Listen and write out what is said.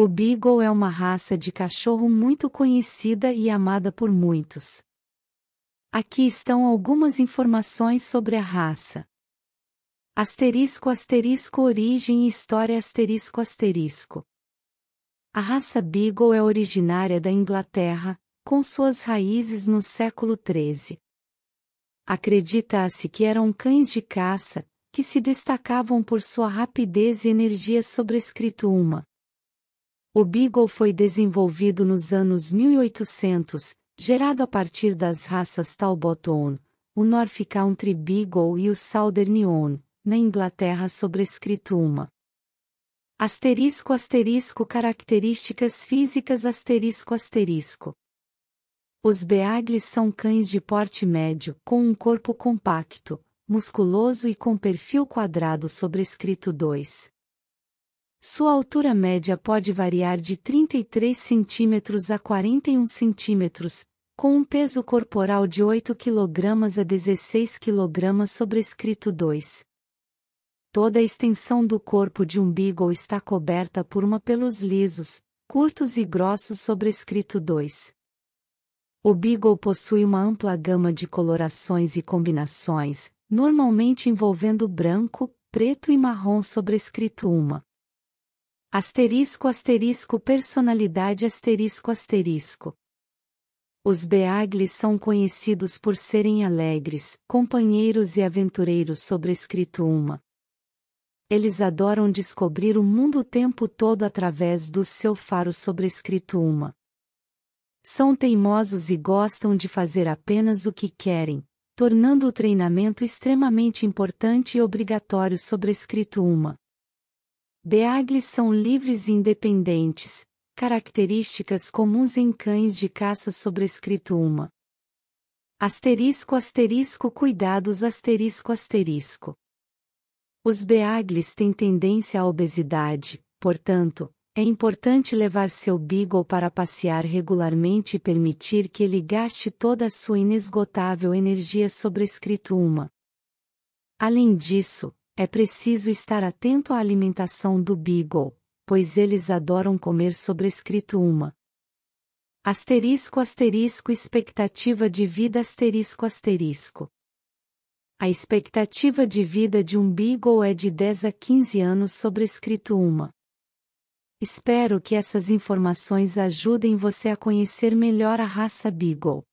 O Beagle é uma raça de cachorro muito conhecida e amada por muitos. Aqui estão algumas informações sobre a raça. Asterisco asterisco origem e história asterisco asterisco. A raça Beagle é originária da Inglaterra, com suas raízes no século XIII. Acredita-se que eram cães de caça, que se destacavam por sua rapidez e energia sobrescrito uma o Beagle foi desenvolvido nos anos 1800, gerado a partir das raças Talbot-On, o North Country Beagle e o Southern On, na Inglaterra sobrescrito uma. Asterisco asterisco características físicas asterisco asterisco. Os Beagles são cães de porte médio, com um corpo compacto, musculoso e com perfil quadrado sobrescrito 2. Sua altura média pode variar de 33 centímetros a 41 centímetros, com um peso corporal de 8 kg a 16 kg sobrescrito 2. Toda a extensão do corpo de um beagle está coberta por uma pelos lisos, curtos e grossos sobrescrito 2. O beagle possui uma ampla gama de colorações e combinações, normalmente envolvendo branco, preto e marrom sobrescrito 1. Asterisco asterisco personalidade asterisco asterisco. Os Beagles são conhecidos por serem alegres, companheiros e aventureiros sobrescrito uma. Eles adoram descobrir o mundo o tempo todo através do seu faro sobrescrito uma. São teimosos e gostam de fazer apenas o que querem, tornando o treinamento extremamente importante e obrigatório sobrescrito uma. Beagles são livres e independentes, características comuns em cães de caça sobrescrito uma. Asterisco asterisco cuidados asterisco asterisco. Os beagles têm tendência à obesidade, portanto, é importante levar seu beagle para passear regularmente e permitir que ele gaste toda a sua inesgotável energia sobrescrito uma. Além disso, é preciso estar atento à alimentação do beagle, pois eles adoram comer sobrescrito uma. Asterisco asterisco expectativa de vida asterisco asterisco. A expectativa de vida de um beagle é de 10 a 15 anos sobrescrito uma. Espero que essas informações ajudem você a conhecer melhor a raça beagle.